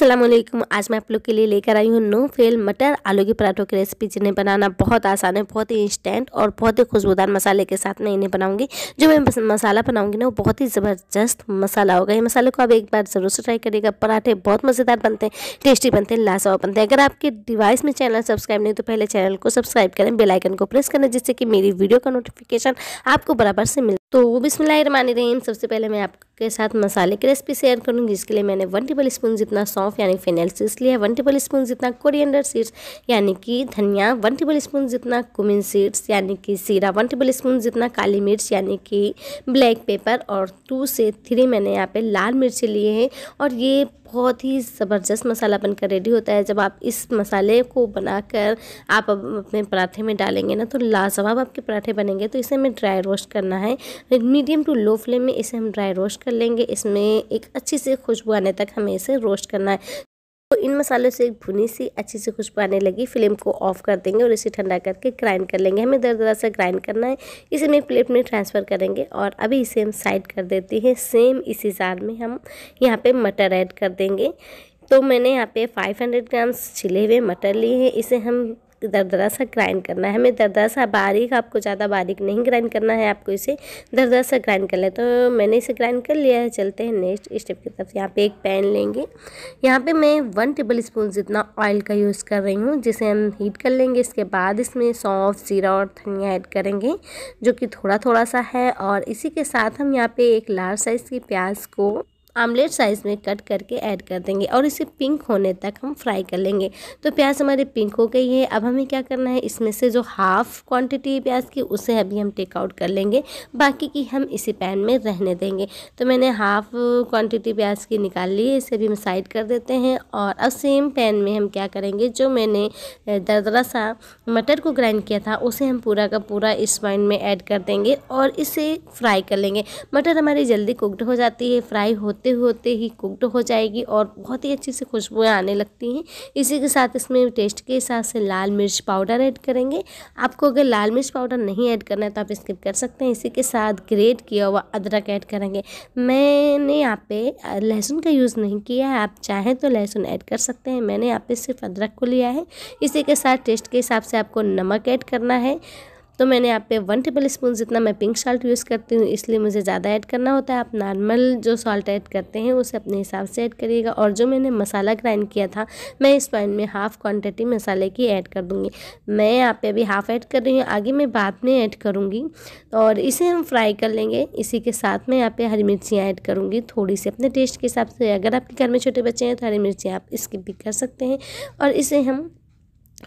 असलम आज मैं आप लोग के लिए लेकर आई हूँ नो फेल मटर आलू के पराठों की रेसिपी जिन्हें बनाना बहुत आसान है बहुत ही इंस्टेंट और बहुत ही खुशबूदार मसाले के साथ मैं इन्हें बनाऊंगी जो मैं मसाला बनाऊंगी ना वो बहुत ही ज़बरदस्त मसाला होगा ये मसाले को आप एक बार ज़रूर से ट्राई करिएगा पराठे बहुत मज़ेदार बनते हैं टेस्टी बनते हैं लाजवाब बनते हैं अगर आपके डिवाइस में चैनल सब्सक्राइब नहीं तो पहले चैनल को सब्सक्राइब करें बेलाइकन को प्रेस करें जिससे कि मेरी वीडियो का नोटिफिकेशन आपको बराबर से मिल तो बिसमीम सबसे पहले मैं आपके साथ मसाले की रेसिपी शेयर करूँगी जिसके लिए मैंने वन टेबल स्पून जितना सौंफ यानी फेनल सीड्स लिया है वन टेबल स्पून जितना कोरिएंडर सीड्स यानी कि धनिया वन टेबल स्पून जितना कुमिन सीड्स यानी कि सीरा वन टेबल स्पून जितना काली मिर्च यानी कि ब्लैक पेपर और टू से थ्री मैंने यहाँ पर लाल मिर्च लिए हैं और ये बहुत ही ज़बरदस्त मसाला बनकर रेडी होता है जब आप इस मसाले को बनाकर आप अपने पराठे में डालेंगे ना तो लाजवाब आपके पराठे बनेंगे तो इसे हमें ड्राई रोस्ट करना है मीडियम टू लो फ्लेम में इसे हम ड्राई रोस्ट कर लेंगे इसमें एक अच्छी से खुशबू आने तक हमें इसे रोस्ट करना है तो इन मसालों से एक भुनी सी अच्छी सी खुशबू आने लगी फ्लेम को ऑफ कर देंगे और इसे ठंडा करके ग्राइंड कर लेंगे हमें दर दरा से ग्राइंड करना है इसे हम एक प्लेट में ट्रांसफ़र करेंगे और अभी इसे हम साइड कर देते हैं सेम इसी जार में हम यहाँ पे मटर ऐड कर देंगे तो मैंने यहाँ पे 500 ग्राम्स छिले हुए मटर लिए हैं इसे हम दरदरा सा ग्राइंड करना है हमें दरदरा सा बारीक आपको ज़्यादा बारीक नहीं ग्राइंड करना है आपको इसे दरदरा सा ग्राइंड कर लें तो मैंने इसे ग्राइंड कर लिया है चलते हैं नेक्स्ट स्टेप की तरफ यहाँ पे एक पैन लेंगे यहाँ पे मैं वन टेबल स्पून जितना ऑयल का यूज़ कर रही हूँ जिसे हम हीट कर लेंगे इसके बाद इसमें सौंफ ज़ीरा और धनिया ऐड करेंगे जो कि थोड़ा थोड़ा सा है और इसी के साथ हम यहाँ पर एक लार्ज साइज़ की प्याज को आमलेट साइज़ में कट करके ऐड कर देंगे और इसे पिंक होने तक हम फ्राई कर लेंगे तो प्याज हमारी पिंक हो गई है अब हमें क्या करना है इसमें से जो हाफ़ क्वांटिटी है प्याज की उसे अभी हम टेकआउट कर लेंगे बाकी की हम इसी पैन में रहने देंगे तो मैंने हाफ़ क्वांटिटी प्याज की निकाल ली है इसे भी हम साइड कर देते हैं और अब सेम पैन में हम क्या करेंगे जो मैंने दरदरा सा मटर को ग्राइंड किया था उसे हम पूरा का पूरा इस पैन में ऐड कर देंगे और इसे फ्राई कर लेंगे मटर हमारी जल्दी कुकड हो जाती है फ्राई हो होते होते ही कुकड हो जाएगी और बहुत ही अच्छी से खुशबुएँ आने लगती हैं इसी के साथ इसमें टेस्ट के हिसाब से लाल मिर्च पाउडर ऐड करेंगे आपको अगर लाल मिर्च पाउडर नहीं ऐड करना है तो आप स्किप कर सकते हैं इसी के साथ ग्रेट किया हुआ अदरक ऐड करेंगे मैंने यहाँ पे लहसुन का यूज़ नहीं किया है आप चाहें तो लहसुन ऐड कर सकते हैं मैंने यहाँ पे सिर्फ अदरक को लिया है इसी के साथ टेस्ट के हिसाब से आपको नमक ऐड करना है तो मैंने यहाँ पे वन टेबल स्पून जितना मैं पिंक सॉल्ट यूज़ करती हूँ इसलिए मुझे ज़्यादा ऐड करना होता है आप नॉर्मल जो सॉल्ट ऐड करते हैं उसे अपने हिसाब से ऐड करिएगा और जो मैंने मसाला ग्राइंड किया था मैं इस पॉइंट में हाफ़ क्वान्टिटी मसाले की ऐड कर दूँगी मैं यहाँ पे अभी हाफ़ ऐड कर रही हूँ आगे मैं बाद में ऐड करूँगी और इसे हम फ्राई कर लेंगे इसी के साथ मैं यहाँ पे हरी मिर्चियाँ ऐड करूँगी थोड़ी सी अपने टेस्ट के हिसाब से अगर आपके घर में छोटे बच्चे हैं तो हरी मिर्ची आप इसकी भी कर सकते हैं और इसे हम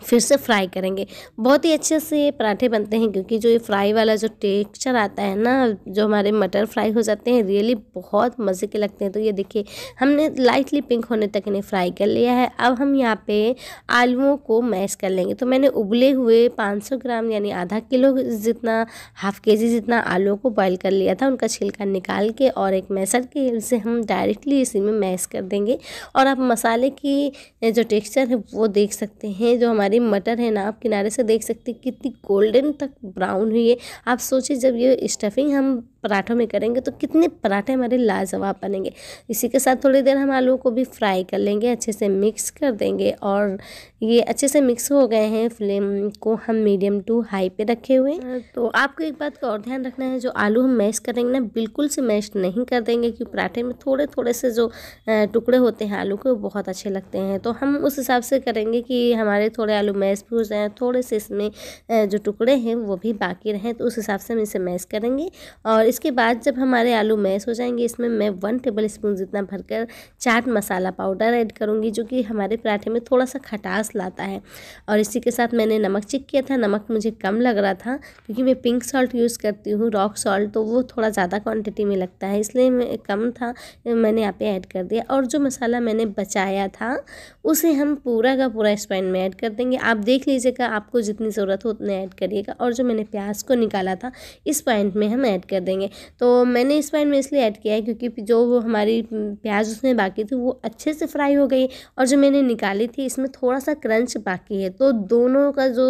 फिर से फ्राई करेंगे बहुत ही अच्छे से ये पराठे बनते हैं क्योंकि जो ये फ्राई वाला जो टेक्सचर आता है ना जो हमारे मटर फ्राई हो जाते हैं रियली बहुत मज़े के लगते हैं तो ये देखिए हमने लाइटली पिंक होने तक इन्हें फ्राई कर लिया है अब हम यहाँ पे आलूओं को मैश कर लेंगे तो मैंने उबले हुए पाँच ग्राम यानी आधा किलो जितना हाफ के जी जितना आलुओं को बॉयल कर लिया था उनका छिलका निकाल के और एक मैसर के हेल्प हम डायरेक्टली इसी में मैश कर देंगे और आप मसाले की जो टेक्स्चर है वो देख सकते हैं जो हमारे हमारी मटर है ना आप किनारे से देख सकते हैं कितनी गोल्डन तक ब्राउन हुई है आप सोचिए जब ये स्टफिंग हम पराठों में करेंगे तो कितने पराठे हमारे लाजवाब बनेंगे इसी के साथ थोड़ी देर हम आलू को भी फ्राई कर लेंगे अच्छे से मिक्स कर देंगे और ये अच्छे से मिक्स हो गए हैं फ्लेम को हम मीडियम टू हाई पे रखे हुए तो आपको एक बात का और ध्यान रखना है जो आलू हम मैश करेंगे ना बिल्कुल से मैश नहीं कर देंगे क्योंकि पराठे में थोड़े थोड़े से जो टुकड़े होते हैं आलू के वो बहुत अच्छे लगते हैं तो हम उस हिसाब से करेंगे कि हमारे थोड़े आलू मैश भी हो जाए थोड़े से इसमें जो टुकड़े हैं वो भी बाकी रहें तो उस हिसाब से हम इसे मैश करेंगे और इसके बाद जब हमारे आलू मैश हो जाएंगे इसमें मैं वन टेबल स्पून जितना भरकर चाट मसाला पाउडर ऐड करूँगी जो कि हमारे पराठे में थोड़ा सा खटास लाता है और इसी के साथ मैंने नमक चेक किया था नमक मुझे कम लग रहा था क्योंकि मैं पिंक सॉल्ट यूज़ करती हूँ रॉक सॉल्ट तो वो थोड़ा ज़्यादा क्वान्टिटी में लगता है इसलिए कम था मैंने यहाँ पर ऐड कर दिया और जो मसाला मैंने बचाया था उसे हम पूरा का पूरा स्पैन में ऐड कर देंगे आप देख लीजिएगा आपको जितनी ज़रूरत हो उतने ऐड करिएगा और जो मैंने प्याज को निकाला था इस पॉइंट में हम ऐड कर देंगे जाएंगे तो मैंने इस पैन में इसलिए ऐड किया है क्योंकि जो हमारी प्याज उसमें बाकी थी वो अच्छे से फ्राई हो गई और जो मैंने निकाली थी इसमें थोड़ा सा क्रंच बाकी है तो दोनों का जो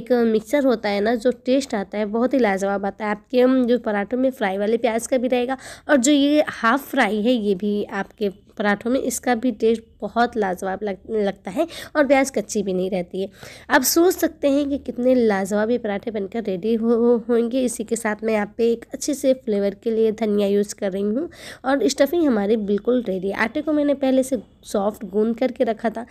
एक मिक्सचर होता है ना जो टेस्ट आता है बहुत ही लाजवाब आता है आपके जो पराठों में फ्राई वाले प्याज का भी रहेगा और जो ये हाफ़ फ्राई है ये भी आपके पराठों में इसका भी टेस्ट बहुत लाजवाब लग, लगता है और प्याज कच्ची भी नहीं रहती है आप सोच सकते हैं कि कितने लाजवाब ये पराठे बनकर रेडी हो होंगे इसी के साथ मैं यहाँ पे एक अच्छे से फ्लेवर के लिए धनिया यूज़ कर रही हूँ और स्टफिंग हमारी बिल्कुल रेडी है आटे को मैंने पहले से सॉफ्ट गूंद करके रखा था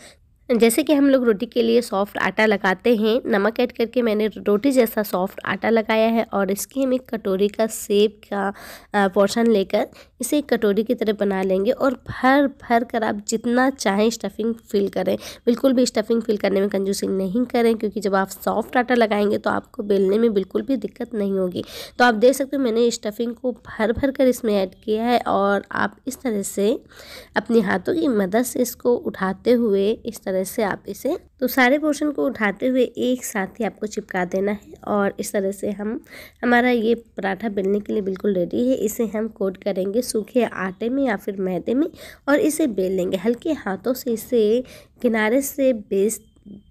जैसे कि हम लोग रोटी के लिए सॉफ्ट आटा लगाते हैं नमक ऐड करके मैंने रोटी जैसा सॉफ्ट आटा लगाया है और इसकी हम एक कटोरी का सेब का पोर्शन लेकर इसे एक कटोरी की तरह बना लेंगे और भर भर कर आप जितना चाहें स्टफिंग फिल करें बिल्कुल भी स्टफिंग फिल करने में कंजूसी नहीं करें क्योंकि जब आप सॉफ्ट आटा लगाएंगे तो आपको बेलने में बिल्कुल भी दिक्कत नहीं होगी तो आप देख सकते हो मैंने स्टफिंग को भर भर कर इसमें ऐड किया है और आप इस तरह से अपने हाथों की मदद से इसको उठाते हुए इस तरह से आप इसे तो सारे पोर्शन को उठाते हुए एक साथ ही आपको चिपका देना है और इस तरह से हम हमारा ये पराठा बेलने के लिए बिल्कुल रेडी है इसे हम कोट करेंगे सूखे आटे में या फिर मैदे में और इसे बेल लेंगे हल्के हाथों से इसे किनारे से बेस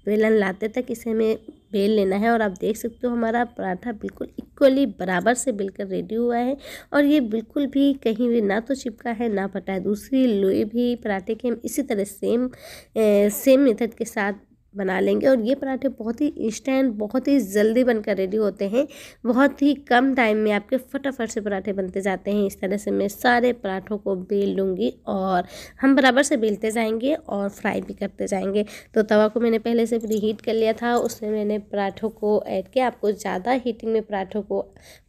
बेलन लाते तक इसे हमें बेल लेना है और आप देख सकते हो हमारा पराठा बिल्कुल इक्वली बराबर से कर रेडी हुआ है और ये बिल्कुल भी कहीं भी ना तो चिपका है ना फटा है दूसरी लोई भी पराठे के हम इसी तरह सेम ए, सेम मेथड के साथ बना लेंगे और ये पराठे बहुत ही इंस्टेंट बहुत ही जल्दी बनकर रेडी होते हैं बहुत ही कम टाइम में आपके फटाफट से पराठे बनते जाते हैं इस तरह से मैं सारे पराठों को बेल लूँगी और हम बराबर से बेलते जाएंगे और फ्राई भी करते जाएंगे तो तवा को मैंने पहले से हीट कर लिया था उसमें मैंने पराठों को ऐड किया आपको ज़्यादा हीटिंग में पराठों को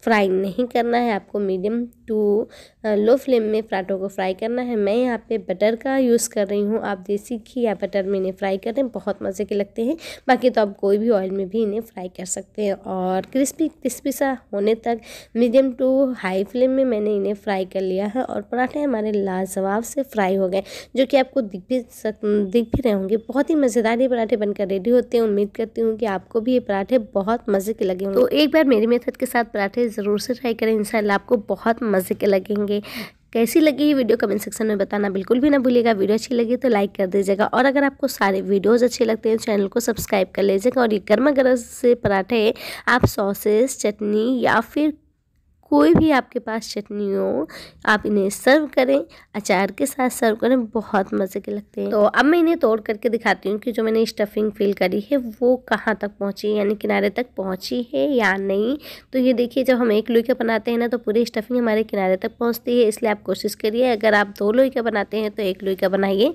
फ्राई नहीं करना है आपको मीडियम टू लो फ्लेम में पराठों को फ्राई करना है मैं यहाँ पे बटर का यूज़ कर रही हूँ आप देसी घी या बटर में फ्राई करें बहुत मज़े के लगते हैं बाकी तो आप कोई भी ऑयल में भी इन्हें फ्राई कर सकते हैं और क्रिस्पी क्रिस्पी सा होने तक मीडियम टू हाई फ्लेम में मैंने इन्हें फ्राई कर लिया है और पराठे हमारे लाजवाब से फ्राई हो गए जो कि आपको दिख भी सक दिख भी रहे होंगे बहुत ही मज़ेदार ये पराठे बनकर रेडी होते हैं उम्मीद करती हूँ कि आपको भी ये पराठे बहुत मज़े के लगेंगे तो एक बार मेरी मेथड के साथ पराठे ज़रूर से ट्राई करें इन आपको बहुत मज़े के लगेंगे कैसी लगी ये वीडियो कमेंट सेक्शन में बताना बिल्कुल भी ना भूलिएगा वीडियो अच्छी लगी तो लाइक कर दीजिएगा और अगर आपको सारे वीडियोज़ अच्छे लगते हैं चैनल को सब्सक्राइब कर लीजिएगा और ये गर्मा गर्म से पराठे आप सॉसेस चटनी या फिर कोई भी आपके पास चटनी हो आप इन्हें सर्व करें अचार के साथ सर्व करें बहुत मज़े के लगते हैं तो अब मैं इन्हें तोड़ करके दिखाती हूँ कि जो मैंने स्टफिंग फिल करी है वो कहाँ तक पहुँची यानी किनारे तक पहुँची है या नहीं तो ये देखिए जब हम एक लोई का बनाते हैं ना तो पूरी स्टफिंग हमारे किनारे तक पहुँचती है इसलिए आप कोशिश करिए अगर आप दो लोई का बनाते हैं तो एक लोई का बनाइए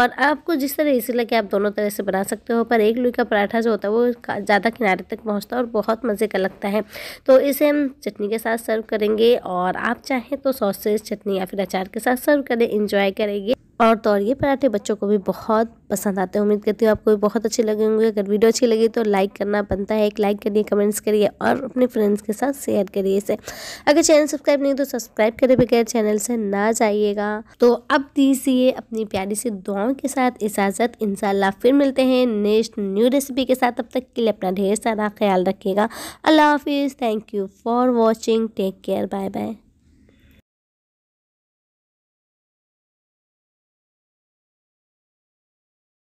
और आपको जिस तरह इसी लगे आप दोनों तरह से बना सकते हो पर एक लोई का पराठा जो होता है वो ज़्यादा किनारे तक पहुँचता है और बहुत मज़े का लगता है तो इसे हम चटनी के साथ सर्व सर्व करेंगे और आप चाहें तो सॉसेज चटनी या फिर अचार के साथ सर्व करें इंजॉय करेंगे और तो और ये पराठे बच्चों को भी बहुत पसंद आते हैं उम्मीद करती हूँ आपको भी बहुत अच्छे लगे होंगे अगर वीडियो अच्छी लगी तो लाइक करना बनता है एक लाइक करिए कमेंट्स करिए और अपने फ्रेंड्स के साथ शेयर करिए इसे अगर चैनल सब्सक्राइब नहीं तो सब्सक्राइब करे बगैर चैनल से ना जाइएगा तो अब दीजिए अपनी प्यारी सी दुआओं के साथ इजाज़त इन फिर मिलते हैं नेक्स्ट न्यू रेसिपी के साथ अब तक के लिए अपना ढेर सारा ख्याल रखिएगा अल्लाह हाफिज़ thank you for watching take care bye bye